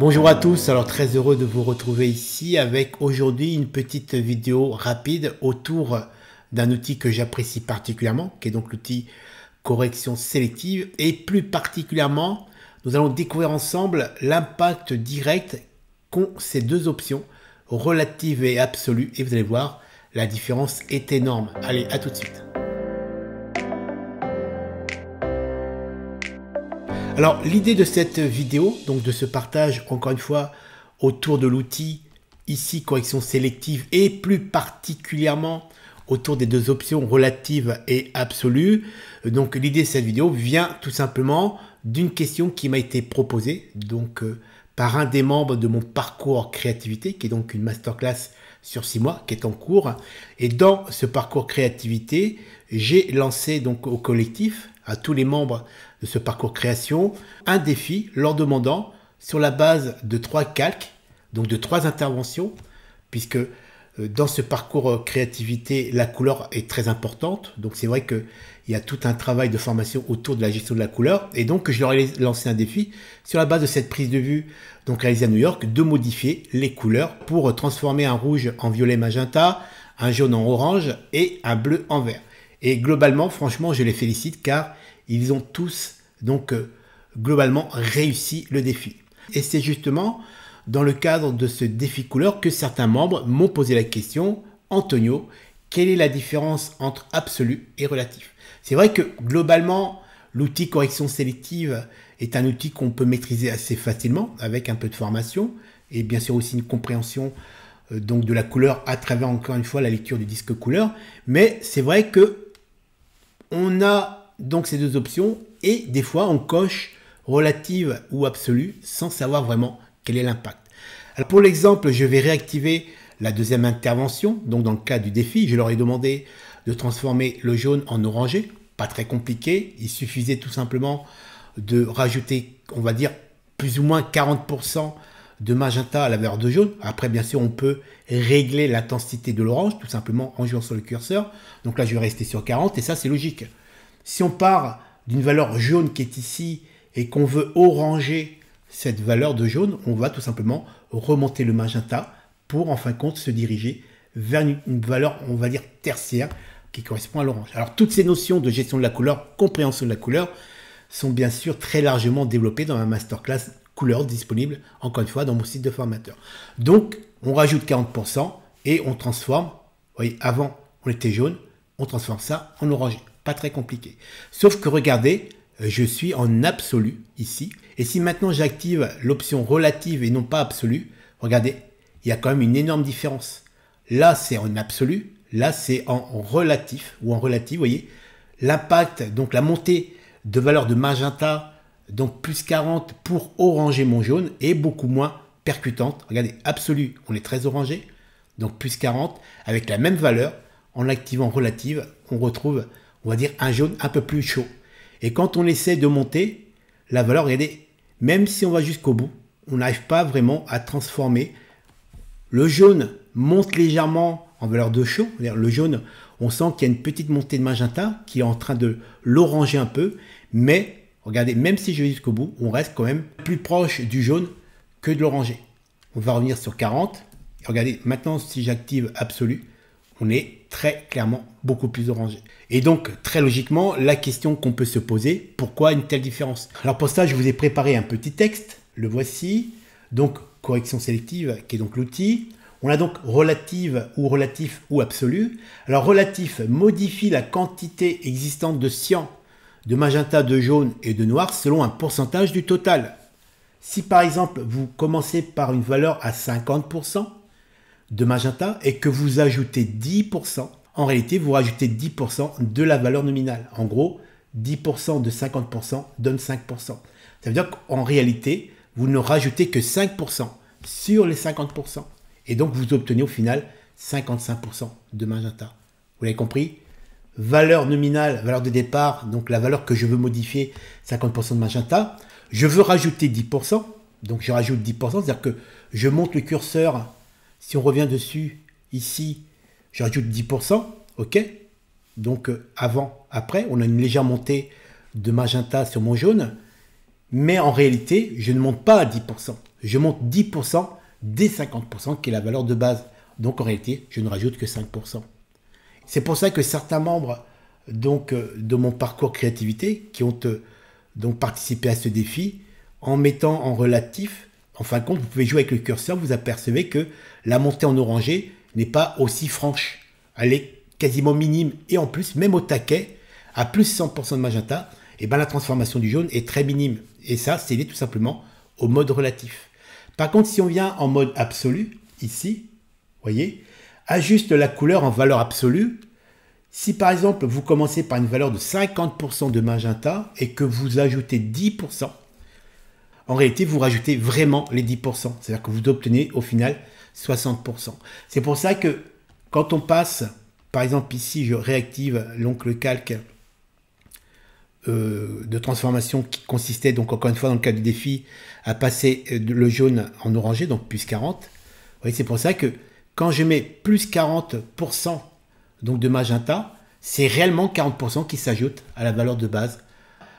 Bonjour à tous, alors très heureux de vous retrouver ici avec aujourd'hui une petite vidéo rapide autour d'un outil que j'apprécie particulièrement, qui est donc l'outil correction sélective. Et plus particulièrement, nous allons découvrir ensemble l'impact direct qu'ont ces deux options, relative et absolue. Et vous allez voir, la différence est énorme. Allez, à tout de suite. Alors l'idée de cette vidéo, donc de ce partage encore une fois autour de l'outil ici correction sélective et plus particulièrement autour des deux options relatives et absolue. Donc l'idée de cette vidéo vient tout simplement d'une question qui m'a été proposée donc euh, par un des membres de mon parcours créativité qui est donc une masterclass sur six mois qui est en cours. Et dans ce parcours créativité, j'ai lancé donc au collectif, à tous les membres de ce parcours création, un défi leur demandant, sur la base de trois calques, donc de trois interventions, puisque euh, dans ce parcours euh, créativité, la couleur est très importante. Donc c'est vrai qu'il y a tout un travail de formation autour de la gestion de la couleur. Et donc je leur ai lancé un défi sur la base de cette prise de vue donc réalisée à New York de modifier les couleurs pour euh, transformer un rouge en violet magenta, un jaune en orange et un bleu en vert. Et globalement, franchement, je les félicite car ils ont tous donc globalement réussi le défi. Et c'est justement dans le cadre de ce défi couleur que certains membres m'ont posé la question, Antonio, quelle est la différence entre absolu et relatif C'est vrai que globalement, l'outil correction sélective est un outil qu'on peut maîtriser assez facilement avec un peu de formation et bien sûr aussi une compréhension euh, donc de la couleur à travers encore une fois la lecture du disque couleur. Mais c'est vrai que on a donc ces deux options et des fois on coche relative ou absolue sans savoir vraiment quel est l'impact pour l'exemple, je vais réactiver la deuxième intervention. Donc dans le cas du défi, je leur ai demandé de transformer le jaune en orangé. Pas très compliqué. Il suffisait tout simplement de rajouter, on va dire, plus ou moins 40% de magenta à la valeur de jaune. Après, bien sûr, on peut régler l'intensité de l'orange, tout simplement en jouant sur le curseur. Donc là, je vais rester sur 40, et ça, c'est logique. Si on part d'une valeur jaune qui est ici, et qu'on veut oranger cette valeur de jaune, on va tout simplement remonter le magenta pour en fin de compte se diriger vers une valeur, on va dire, tertiaire qui correspond à l'orange. Alors toutes ces notions de gestion de la couleur, compréhension de la couleur, sont bien sûr très largement développées dans ma masterclass couleur disponible, encore une fois, dans mon site de formateur. Donc, on rajoute 40% et on transforme, vous voyez, avant on était jaune, on transforme ça en orange. Pas très compliqué. Sauf que regardez, je suis en absolu ici. Et si maintenant j'active l'option relative et non pas absolue, regardez, il y a quand même une énorme différence. Là, c'est en absolu, là, c'est en relatif ou en relatif, vous voyez. L'impact, donc la montée de valeur de magenta, donc plus 40 pour oranger mon jaune, est beaucoup moins percutante. Regardez, absolu, on est très orangé, donc plus 40, avec la même valeur, en l'activant relative, on retrouve, on va dire, un jaune un peu plus chaud. Et quand on essaie de monter, la valeur, regardez, même si on va jusqu'au bout, on n'arrive pas vraiment à transformer. Le jaune monte légèrement en valeur de chaud. Le jaune, on sent qu'il y a une petite montée de magenta qui est en train de l'oranger un peu. Mais regardez, même si je vais jusqu'au bout, on reste quand même plus proche du jaune que de l'oranger. On va revenir sur 40. Regardez, maintenant si j'active absolu, on est très clairement beaucoup plus orangé. Et donc, très logiquement, la question qu'on peut se poser, pourquoi une telle différence Alors pour ça, je vous ai préparé un petit texte, le voici. Donc, correction sélective, qui est donc l'outil. On a donc relative ou relatif ou absolu. Alors relatif modifie la quantité existante de cyan, de magenta, de jaune et de noir selon un pourcentage du total. Si par exemple vous commencez par une valeur à 50%, de magenta et que vous ajoutez 10%, en réalité, vous rajoutez 10% de la valeur nominale. En gros, 10% de 50% donne 5%. Ça veut dire qu'en réalité, vous ne rajoutez que 5% sur les 50%. Et donc, vous obtenez au final 55% de magenta. Vous l'avez compris Valeur nominale, valeur de départ, donc la valeur que je veux modifier, 50% de magenta. Je veux rajouter 10%, donc je rajoute 10%, c'est-à-dire que je monte le curseur si on revient dessus, ici, j'ajoute 10%, ok Donc euh, avant, après, on a une légère montée de magenta sur mon jaune, mais en réalité, je ne monte pas à 10%. Je monte 10% des 50% qui est la valeur de base. Donc en réalité, je ne rajoute que 5%. C'est pour ça que certains membres donc, euh, de mon parcours créativité qui ont euh, donc participé à ce défi, en mettant en relatif en fin de compte, vous pouvez jouer avec le curseur, vous apercevez que la montée en orangé n'est pas aussi franche. Elle est quasiment minime. Et en plus, même au taquet, à plus 100% de magenta, et eh bien, la transformation du jaune est très minime. Et ça, c'est lié tout simplement au mode relatif. Par contre, si on vient en mode absolu, ici, voyez, ajuste la couleur en valeur absolue. Si par exemple, vous commencez par une valeur de 50% de magenta et que vous ajoutez 10%, en réalité, vous rajoutez vraiment les 10%. C'est-à-dire que vous obtenez au final 60%. C'est pour ça que quand on passe, par exemple ici, je réactive le calque euh, de transformation qui consistait, donc encore une fois dans le cas du défi, à passer euh, le jaune en orangé, donc plus 40. c'est pour ça que quand je mets plus 40% donc de magenta, c'est réellement 40% qui s'ajoute à la valeur de base.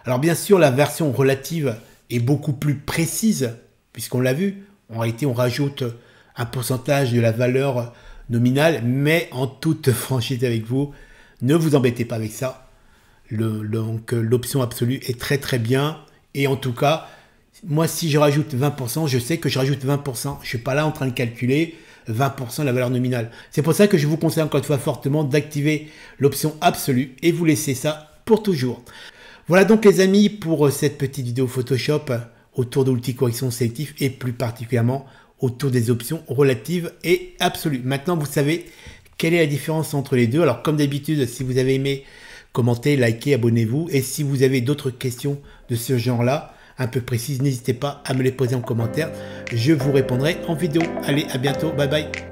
Alors bien sûr, la version relative beaucoup plus précise, puisqu'on l'a vu. En réalité, on rajoute un pourcentage de la valeur nominale, mais en toute franchise avec vous, ne vous embêtez pas avec ça. Le, donc l'option absolue est très très bien. Et en tout cas, moi si je rajoute 20%, je sais que je rajoute 20%. Je suis pas là en train de calculer 20% de la valeur nominale. C'est pour ça que je vous conseille encore une fois fortement d'activer l'option absolue et vous laisser ça pour toujours. Voilà donc les amis pour euh, cette petite vidéo Photoshop euh, autour de l'outil correction sélectif et plus particulièrement autour des options relatives et absolues. Maintenant vous savez quelle est la différence entre les deux. Alors comme d'habitude, si vous avez aimé, commentez, likez, abonnez-vous. Et si vous avez d'autres questions de ce genre-là, un peu précises, n'hésitez pas à me les poser en commentaire. Je vous répondrai en vidéo. Allez, à bientôt. Bye bye.